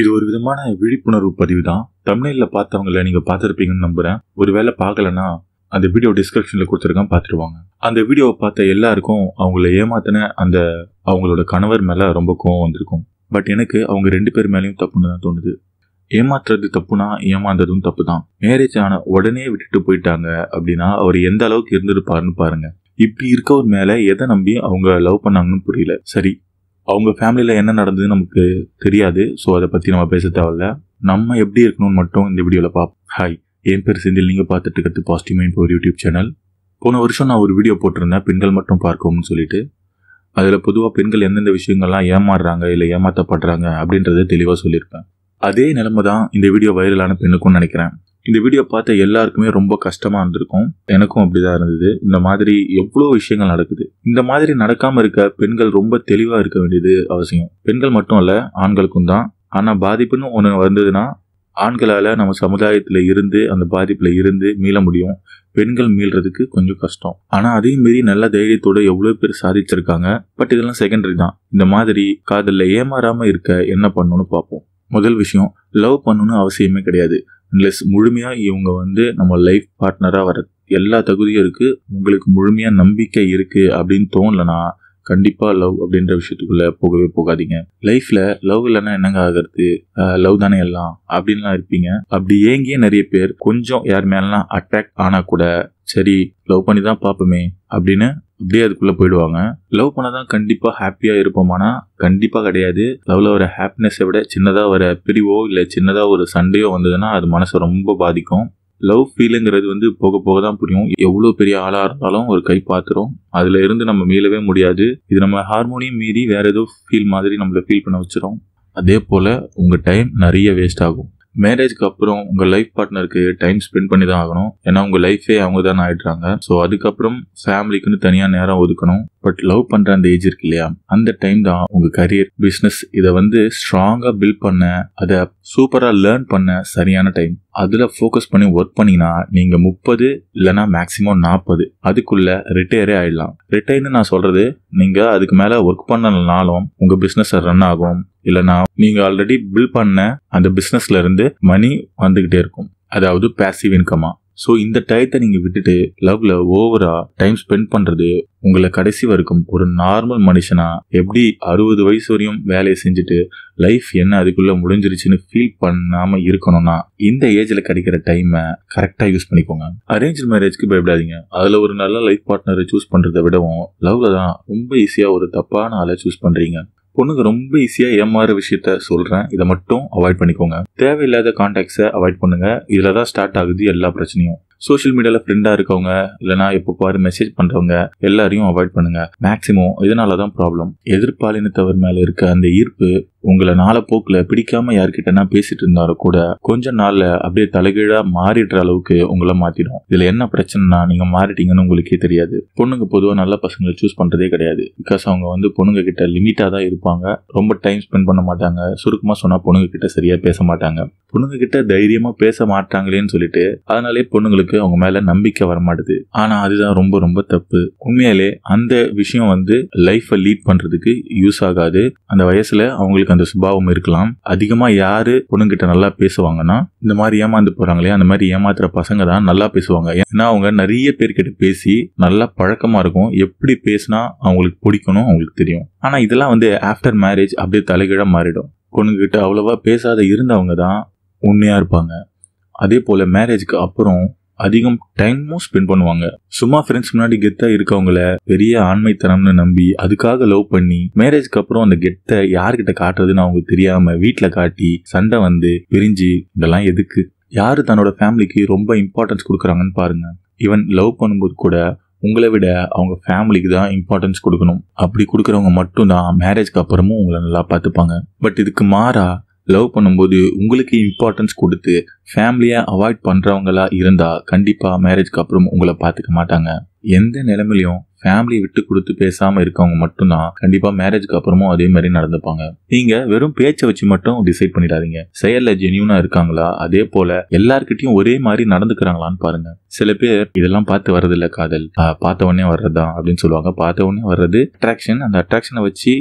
இது ஒரு விதமான விழிப்புணர்வு பதிவு தான் தமிழ்ல பார்த்தவங்களை நீங்க பார்த்துருப்பீங்கன்னு நம்புறேன் ஒருவேளை பார்க்கலன்னா அந்த வீடியோ டிஸ்கிரிப்ஷன்ல கொடுத்துருக்கான் பார்த்துருவாங்க அந்த வீடியோவை பார்த்த எல்லாருக்கும் அவங்கள ஏமாத்தின அந்த அவங்களோட கணவர் மேல ரொம்ப கோவம் வந்திருக்கும் பட் எனக்கு அவங்க ரெண்டு பேர் மேலேயும் தப்புன்னு தான் தோணுது ஏமாத்துறது தப்புனா ஏமாந்ததும் தப்பு தான் மேரேஜ் ஆன உடனே விட்டுட்டு போயிட்டாங்க அப்படின்னா அவர் எந்த அளவுக்கு இருந்திருப்பாருன்னு பாருங்க இப்படி இருக்கவர் மேல எதை நம்பி அவங்க லவ் பண்ணாங்கன்னு புரியல சரி அவங்க ஃபேமிலியில் என்ன நடந்ததுன்னு நமக்கு தெரியாது ஸோ அதை பற்றி நம்ம பேச தேவையில்ல நம்ம எப்படி இருக்கணும்னு மட்டும் இந்த வீடியோவில் பார்ப்போம் ஹாய் என் பேர் செந்தில் நீங்கள் பார்த்துட்டு இருக்கிறது பாசிட்டிவ் மைண்ட் ஒரு யூடியூப் சேனல் போன வருஷம் நான் ஒரு வீடியோ போட்டிருந்தேன் பெண்கள் மட்டும் பார்க்கவும்னு சொல்லிட்டு அதில் பொதுவாக பெண்கள் எந்தெந்த விஷயங்கள்லாம் ஏமாறுறாங்க இல்லை ஏமாற்றப்படுறாங்க அப்படின்றத தெளிவாக சொல்லியிருப்பேன் அதே நிலைமை தான் இந்த வீடியோ வைரலான பெண்ணுக்கும் நினைக்கிறேன் இந்த வீடியோ பார்த்த எல்லாருக்குமே ரொம்ப கஷ்டமாக இருந்திருக்கும் எனக்கும் அப்படிதான் இருந்தது இந்த மாதிரி எவ்வளோ விஷயங்கள் நடக்குது இந்த மாதிரி நடக்காமல் இருக்க பெண்கள் ரொம்ப தெளிவாக இருக்க வேண்டியது அவசியம் பெண்கள் மட்டும் இல்லை ஆண்களுக்கும் தான் ஆனால் பாதிப்புன்னு ஒன்று வந்ததுன்னா ஆண்களால் நம்ம சமுதாயத்தில் இருந்து அந்த பாதிப்பில் இருந்து மீள முடியும் பெண்கள் மீளறதுக்கு கொஞ்சம் கஷ்டம் ஆனால் அதே மாரி நல்ல தைரியத்தோடு எவ்வளோ பேர் சாதிச்சிருக்காங்க பட் இதெல்லாம் செகண்டரி தான் இந்த மாதிரி காதலில் ஏமாறாமல் இருக்க என்ன பண்ணணும்னு பார்ப்போம் முதல் விஷயம் லவ் பண்ணணும்னு அவசியமே கிடையாது அன்லெஸ் முழுமையாக இவங்க வந்து நம்ம லைஃப் பார்ட்னராக வர எல்லா தகுதியும் இருக்குது உங்களுக்கு முழுமையாக நம்பிக்கை இருக்குது அப்படின்னு தோணலனா கண்டிப்பாக லவ் அப்படின்ற விஷயத்துக்குள்ளே போகவே போகாதீங்க லைஃப்பில் லவ் இல்லைன்னா என்னங்க ஆகிறது லவ் தானே எல்லாம் அப்படின்லாம் இருப்பீங்க அப்படி ஏங்கியே நிறைய பேர் கொஞ்சம் யார் மேலாம் அட்ராக்ட் ஆனால் கூட சரி லவ் பண்ணி தான் பார்ப்போமே அப்படின்னு அப்படியே அதுக்குள்ளே போயிடுவாங்க லவ் பண்ணால் தான் கண்டிப்பாக ஹாப்பியாக இருப்போமானா கண்டிப்பாக கிடையாது லவ்வில் ஒரு ஹாப்பினஸை விட சின்னதாக ஒரு பிரிவோ இல்லை சின்னதாக ஒரு சண்டையோ வந்ததுன்னா அது மனசை ரொம்ப பாதிக்கும் லவ் ஃபீலுங்கிறது வந்து போக போக தான் புரியும் எவ்வளோ பெரிய ஆளாக இருந்தாலும் ஒரு கை பார்த்துரும் அதில் இருந்து நம்ம மீளவே முடியாது இது நம்ம ஹார்மோனியம் மீறி வேறு ஏதோ ஃபீல் மாதிரி நம்மளை ஃபீல் பண்ண வச்சிடும் அதே போல் உங்கள் டைம் நிறைய வேஸ்ட் ஆகும் மேரேஜ்க்கு அப்புறம் உங்கள் லைஃப் பார்ட்னருக்கு டைம் ஸ்பெண்ட் பண்ணி தான் ஆகணும் ஏன்னா உங்கள் லைஃபே அவங்க தான் ஆயிடுறாங்க ஸோ அதுக்கப்புறம் ஃபேமிலிக்குன்னு தனியாக நேரம் ஒதுக்கணும் பட் லவ் பண்ணுற அந்த ஏஜ் இருக்கு இல்லையா அந்த டைம் தான் உங்கள் கரியர் பிஸ்னஸ் இதை வந்து ஸ்ட்ராங்காக பில்ட் பண்ண அதை சூப்பராக லேர்ன் பண்ண சரியான டைம் அதில் ஃபோக்கஸ் பண்ணி ஒர்க் பண்ணிங்கன்னா நீங்கள் முப்பது இல்லைன்னா மேக்சிமம் நாற்பது அதுக்குள்ளே ரிட்டையரே ஆகிடலாம் ரிட்டையர்னு நான் சொல்கிறது நீங்கள் அதுக்கு மேலே ஒர்க் பண்ணனாலும் உங்கள் பிசினஸ் ரன் ஆகும் இல்லைன்னா நீங்கள் ஆல்ரெடி பில் பண்ண அந்த பிஸ்னஸ்லேருந்து மணி வந்துக்கிட்டே இருக்கும் அதாவது பேசிவ் இன்கமாக ஸோ இந்த டயத்தை நீங்கள் விட்டுட்டு லவ்ல ஓவரா டைம் ஸ்பெண்ட் பண்ணுறது உங்களை கடைசி வரைக்கும் ஒரு நார்மல் மனுஷனா எப்படி அறுபது வயசு வரையும் வேலையை செஞ்சுட்டு லைஃப் என்ன அதுக்குள்ள முடிஞ்சிருச்சுன்னு ஃபீல் பண்ணாமல் இருக்கணும்னா இந்த ஏஜில் கிடைக்கிற டைமை கரெக்டாக யூஸ் பண்ணிக்கோங்க அரேஞ்ச் மேரேஜ்க்கு பயப்படாதீங்க அதில் ஒரு நல்ல லைஃப் பார்ட்னரை சூஸ் பண்ணுறதை விடவும் லவ்ல தான் ரொம்ப ஈஸியாக ஒரு தப்பான ஆளை சூஸ் பண்ணுறீங்க பொண்ணுங்க ரொம்ப ஈஸியாக ஏமாறு விஷயத்த சொல்கிறேன் இதை மட்டும் அவாய்ட் பண்ணிக்கோங்க தேவையில்லாத காண்டாக்ட்ஸை அவாய்ட் பண்ணுங்க இதில் தான் ஸ்டார்ட் ஆகுது எல்லா பிரச்சனையும் சோஷியல் மீடியாவில் ஃப்ரெண்டாக இருக்கவங்க இல்லைனா எப்போ பாரு மெசேஜ் பண்ணுறவங்க எல்லாரையும் அவாய்ட் பண்ணுங்க மேக்ஸிமம் இதனால தான் ப்ராப்ளம் எதிர்பாலினத்தவர் மேலே இருக்க அந்த ஈர்ப்பு உங்களை போக்குல பிடிக்காம யார்கிட்டனா பேசிட்டு இருந்தாலும் கூட கொஞ்ச நாள்ல அப்படியே தலைகீழா மாறிடுற அளவுக்கு உங்களை மாத்திடும் இதுல என்ன பிரச்சனைனா நீங்க மாறிட்டீங்கன்னு உங்களுக்கே தெரியாது பொண்ணுங்க பொதுவாக நல்ல பசங்களை சூஸ் பண்றதே கிடையாது பிகாஸ் அவங்க வந்து பொண்ணுங்க கிட்ட லிமிட்டா தான் இருப்பாங்க ரொம்ப டைம் ஸ்பெண்ட் பண்ண மாட்டாங்க சுருக்கமா சொன்னா பொண்ணுங்க கிட்ட சரியா பேச மாட்டாங்க பொண்ணுங்க கிட்ட தைரியமா பேச மாட்டாங்களேன்னு சொல்லிட்டு அதனாலே பொண்ணுங்களுக்கு அவங்க மேல நம்பிக்கை வர ஆனா அதுதான் ரொம்ப ரொம்ப தப்பு உண்மையாலே அந்த விஷயம் வந்து லைஃப்பை லீட் பண்றதுக்கு யூஸ் ஆகாது அந்த வயசுல அவங்களுக்கு அவங்களுக்கு அந்த சுபாவம் இருக்கலாம் அதிகமாக யாரு பொண்ணுங்கிட்ட நல்லா பேசுவாங்கன்னா இந்த மாதிரி ஏமாந்து போகிறாங்களே அந்த மாதிரி ஏமாத்துற பசங்க தான் நல்லா பேசுவாங்க ஏன்னா அவங்க நிறைய பேர்கிட்ட பேசி நல்லா பழக்கமா இருக்கும் எப்படி பேசினா அவங்களுக்கு பிடிக்கணும் அவங்களுக்கு தெரியும் ஆனா இதெல்லாம் வந்து ஆஃப்டர் மேரேஜ் அப்படியே தலைகீழ மாறிடும் பொண்ணுங்கிட்ட அவ்வளவா பேசாத இருந்தவங்க தான் உண்மையா இருப்பாங்க அதே போல மேரேஜ்க்கு அப்புறம் அதிகம் டைமும் ஸ்பெண்ட் பண்ணுவாங்க சும்மா ஃப்ரெண்ட்ஸ் முன்னாடி கெத்தா இருக்கவங்கள பெரிய ஆண்மைத்தனம்னு நம்பி அதுக்காக லவ் பண்ணி மேரேஜ்க்கு அப்புறம் அந்த கெத்தை யார்கிட்ட காட்டுறதுன்னு அவங்க தெரியாம வீட்டில் காட்டி சண்டை வந்து பிரிஞ்சு இதெல்லாம் எதுக்கு யாரு தன்னோட ஃபேமிலிக்கு ரொம்ப இம்பார்ட்டன்ஸ் கொடுக்குறாங்கன்னு பாருங்க ஈவன் லவ் பண்ணும்போது கூட உங்களை விட அவங்க ஃபேமிலிக்கு தான் இம்பார்ட்டன்ஸ் கொடுக்கணும் அப்படி கொடுக்குறவங்க மட்டும் தான் மேரேஜ்க்கு அப்புறமும் உங்களை நல்லா பார்த்துப்பாங்க பட் இதுக்கு மாறா லவ் பண்ணும்போது உங்களுக்கு இம்பார்ட்டன்ஸ் கொடுத்து ஃபேமிலியை அவாய்ட் பண்ணுறவங்களா இருந்தால் கண்டிப்பாக மேரேஜ்க்கு அப்புறம் உங்களை பார்த்துக்க மாட்டாங்க எந்த நிலைமையிலையும் ஃபேமிலி விட்டு கொடுத்து பேசாம இருக்கவங்க மட்டும்தான் கண்டிப்பா மேரேஜ்க்கு அப்புறமும் அதே மாதிரி நடந்துப்பாங்க நீங்க வெறும் பேச்சை வச்சு மட்டும் டிசைட் பண்ணிடாதீங்க செயல்ல ஜெனியூனா இருக்காங்களா அதே போல எல்லார்கிட்டையும் ஒரே மாதிரி நடந்துக்கிறாங்களான்னு பாருங்க சில பேர் இதெல்லாம் பார்த்து வர்றது இல்ல காதல் பார்த்த உடனே வர்றதா அப்படின்னு சொல்லுவாங்க பார்த்த உடனே வர்றது அட்ராக்ஷன் அந்த அட்ராக்ஷனை வச்சு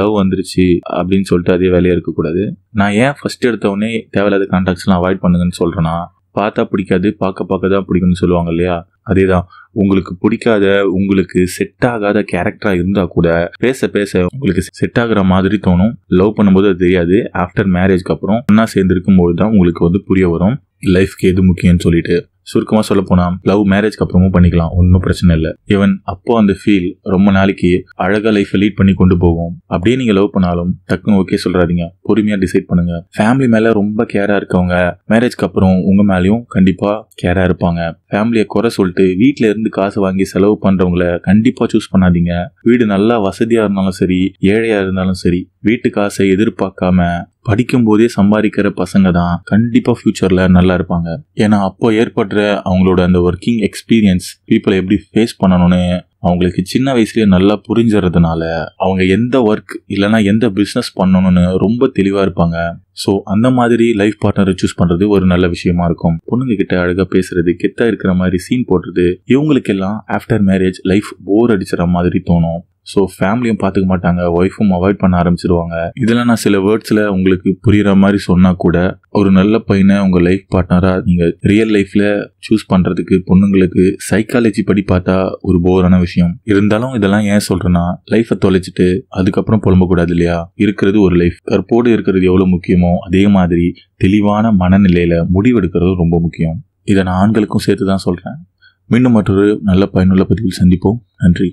லவ் வந்துருச்சு அப்படின்னு சொல்லிட்டு அதே வேலையா இருக்கக்கூடாது நான் ஏன் ஃபர்ஸ்ட் எடுத்த உடனே தேவையில்லாத எல்லாம் அவாய்ட் பண்ணுங்கன்னு சொல்றேன்னா பார்த்தா பிடிக்காது பார்க்க பார்க்க தான் பிடிக்கும்னு சொல்லுவாங்க இல்லையா அதே தான் உங்களுக்கு பிடிக்காத உங்களுக்கு செட் ஆகாத கேரக்டரா இருந்தா கூட பேச பேச உங்களுக்கு செட் ஆகுற மாதிரி தோணும் லவ் பண்ணும்போது அது தெரியாது ஆஃப்டர் மேரேஜ்க்கு அப்புறம் ஒன்னா சேர்ந்து இருக்கும்போது தான் உங்களுக்கு வந்து புரிய வரும் லைஃப்க்கு எது முக்கியம்னு சொல்லிட்டு சுருக்கமாக சொல்ல போனா லவ் மேரேஜ்க்கு அப்புறமும் பண்ணிக்கலாம் ஒன்றும் பிரச்சனை இல்லை ஈவன் அப்போ அந்த ஃபீல் ரொம்ப நாளைக்கு அழகா லைஃப் லீட் பண்ணி கொண்டு போவோம் அப்படியே நீங்கள் லவ் பண்ணாலும் டக்குன்னு ஓகே சொல்றாதீங்க பொறுமையாக டிசைட் பண்ணுங்க ஃபேமிலி மேலே ரொம்ப கேராக இருக்கவங்க மேரேஜ்க்கு அப்புறம் உங்கள் மேலேயும் கண்டிப்பாக கேராக இருப்பாங்க ஃபேமிலியை குறை சொல்லிட்டு வீட்டில் இருந்து காசு வாங்கி செலவு பண்ணுறவங்கள கண்டிப்பாக சூஸ் பண்ணாதீங்க வீடு நல்லா வசதியாக இருந்தாலும் சரி ஏழையாக இருந்தாலும் சரி வீட்டு காசை எதிர்பார்க்காம படிக்கும் போதே சம்பாதிக்கிற பசங்க தான் கண்டிப்பா ஃபியூச்சர்ல நல்லா இருப்பாங்க ஏன்னா அப்போ ஏற்படுற அவங்களோட அந்த ஒர்க்கிங் எக்ஸ்பீரியன்ஸ் பீப்புளை எப்படி ஃபேஸ் பண்ணணும்னு அவங்களுக்கு சின்ன வயசுலேயே நல்லா புரிஞ்சுறதுனால அவங்க எந்த ஒர்க் இல்லைன்னா எந்த பிஸ்னஸ் பண்ணணும்னு ரொம்ப தெளிவாக இருப்பாங்க ஸோ அந்த மாதிரி லைஃப் பார்ட்னரை சூஸ் பண்ணுறது ஒரு நல்ல விஷயமா இருக்கும் பொண்ணுங்க கிட்ட அழகாக பேசுறது கெத்தாக இருக்கிற மாதிரி சீன் போடுறது இவங்களுக்கெல்லாம் ஆஃப்டர் மேரேஜ் லைஃப் போர் அடிச்சிட மாதிரி தோணும் ஸோ ஃபேமிலியும் பார்த்துக்க மாட்டாங்க ஒய்ஃபும் அவாய்ட் பண்ண ஆரம்பிச்சிருவாங்க இதெல்லாம் நான் சில வேர்ட்ஸில் உங்களுக்கு புரிகிற மாதிரி சொன்னால் கூட ஒரு நல்ல பையனை உங்கள் லைஃப் பார்ட்னராக நீங்கள் ரியல் லைஃப்பில் சூஸ் பண்ணுறதுக்கு பொண்ணுங்களுக்கு சைக்காலஜி படி பார்த்தா ஒரு போரான விஷயம் இருந்தாலும் இதெல்லாம் ஏன் சொல்கிறேன்னா லைஃப்பை தொலைச்சிட்டு அதுக்கப்புறம் புலம்பக்கூடாது இல்லையா இருக்கிறது ஒரு லைஃப் கற்போடு இருக்கிறது எவ்வளோ முக்கியமோ அதே மாதிரி தெளிவான மனநிலையில் முடிவெடுக்கிறது ரொம்ப முக்கியம் இதை நான் ஆண்களுக்கும் சேர்த்து தான் சொல்கிறேன் மீண்டும் மற்றொரு நல்ல பயனுள்ள பதிவில் சந்திப்போம் நன்றி